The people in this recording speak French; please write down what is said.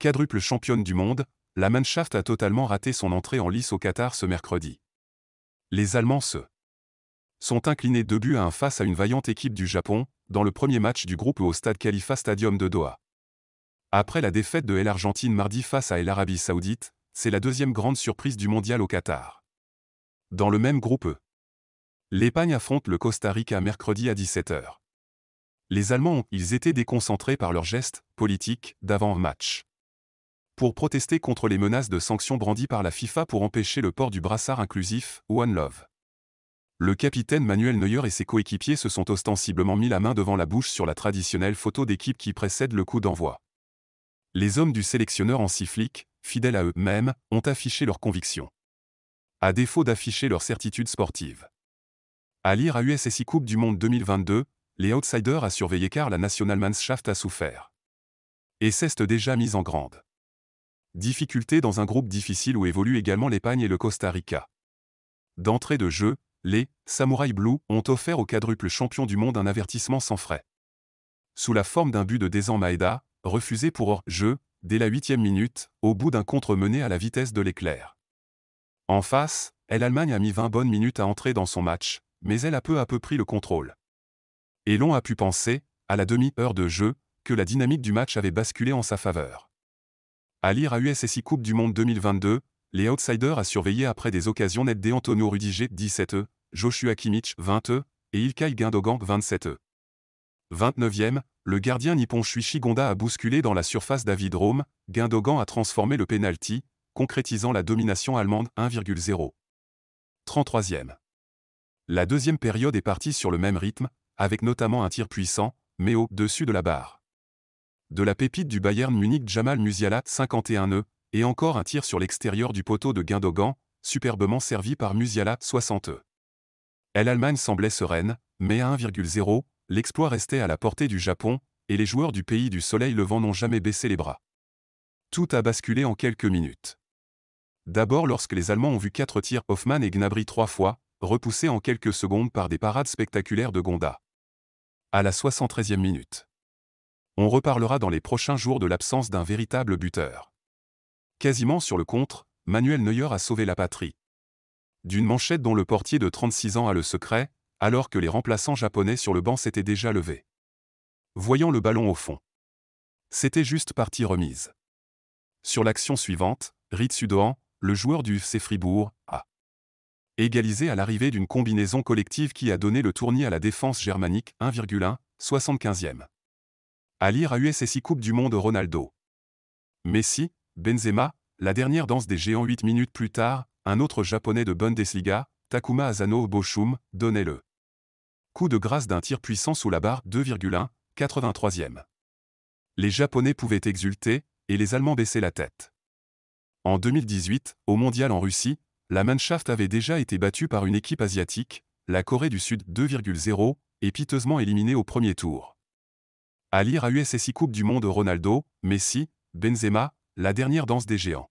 quadruple championne du monde, la Mannschaft a totalement raté son entrée en lice au Qatar ce mercredi. Les Allemands se sont inclinés deux buts à un face à une vaillante équipe du Japon, dans le premier match du groupe au stade Khalifa Stadium de Doha. Après la défaite de l'Argentine mardi face à l'Arabie Saoudite, c'est la deuxième grande surprise du mondial au Qatar. Dans le même groupe E, l'Espagne affronte le Costa Rica mercredi à 17h. Les Allemands, ils étaient déconcentrés par leurs gestes politiques d'avant-match pour protester contre les menaces de sanctions brandies par la FIFA pour empêcher le port du brassard inclusif One Love. Le capitaine Manuel Neuer et ses coéquipiers se sont ostensiblement mis la main devant la bouche sur la traditionnelle photo d'équipe qui précède le coup d'envoi. Les hommes du sélectionneur en sifflique, fidèles à eux-mêmes, ont affiché leurs convictions. À défaut d'afficher leur certitude sportive. À lire à USSI Coupe du Monde 2022, les outsiders à surveiller car la Nationalmannschaft a souffert. Et c'est déjà mise en grande. Difficulté dans un groupe difficile où évoluent également l'Espagne et le Costa Rica. D'entrée de jeu, les Samurai Blue ont offert au quadruple champion du monde un avertissement sans frais. Sous la forme d'un but de Desan Maeda, refusé pour hors-jeu, dès la huitième minute, au bout d'un contre mené à la vitesse de l'éclair. En face, l'Allemagne a mis 20 bonnes minutes à entrer dans son match, mais elle a peu à peu pris le contrôle. Et l'on a pu penser, à la demi-heure de jeu, que la dynamique du match avait basculé en sa faveur. À lire à USSI Coupe du Monde 2022, les outsiders à surveiller après des occasions nettes d'Antonio Rudiger 17e, Joshua Kimmich 20e et Ilkay Gundogan 27e. 29e, le gardien nippon Shuichi Gonda a bousculé dans la surface David Rome, Gundogan a transformé le penalty, concrétisant la domination allemande 1,0. 33e. La deuxième période est partie sur le même rythme, avec notamment un tir puissant, mais au-dessus de la barre de la pépite du Bayern Munich Jamal Musiala, 51 nœuds, e, et encore un tir sur l'extérieur du poteau de Guindogan, superbement servi par Musiala, 60 e L'Allemagne semblait sereine, mais à 1,0, l'exploit restait à la portée du Japon, et les joueurs du pays du soleil levant n'ont jamais baissé les bras. Tout a basculé en quelques minutes. D'abord lorsque les Allemands ont vu quatre tirs Hoffmann et Gnabry trois fois, repoussés en quelques secondes par des parades spectaculaires de Gonda. À la 73e minute. On reparlera dans les prochains jours de l'absence d'un véritable buteur. Quasiment sur le contre, Manuel Neuer a sauvé la patrie. D'une manchette dont le portier de 36 ans a le secret, alors que les remplaçants japonais sur le banc s'étaient déjà levés. Voyant le ballon au fond. C'était juste partie remise. Sur l'action suivante, Ritsudohan, le joueur du FC Fribourg, a égalisé à l'arrivée d'une combinaison collective qui a donné le tournis à la défense germanique 1,1, 75e. À lire à USSI Coupe du Monde Ronaldo. Messi, Benzema, la dernière danse des géants 8 minutes plus tard, un autre japonais de Bundesliga, Takuma Asano Bochum, donnait le coup de grâce d'un tir puissant sous la barre 2,1, 83e. Les Japonais pouvaient exulter, et les Allemands baissaient la tête. En 2018, au Mondial en Russie, la Mannschaft avait déjà été battue par une équipe asiatique, la Corée du Sud 2,0, et piteusement éliminée au premier tour. À lire à USSI Coupe du Monde Ronaldo, Messi, Benzema, la dernière danse des géants.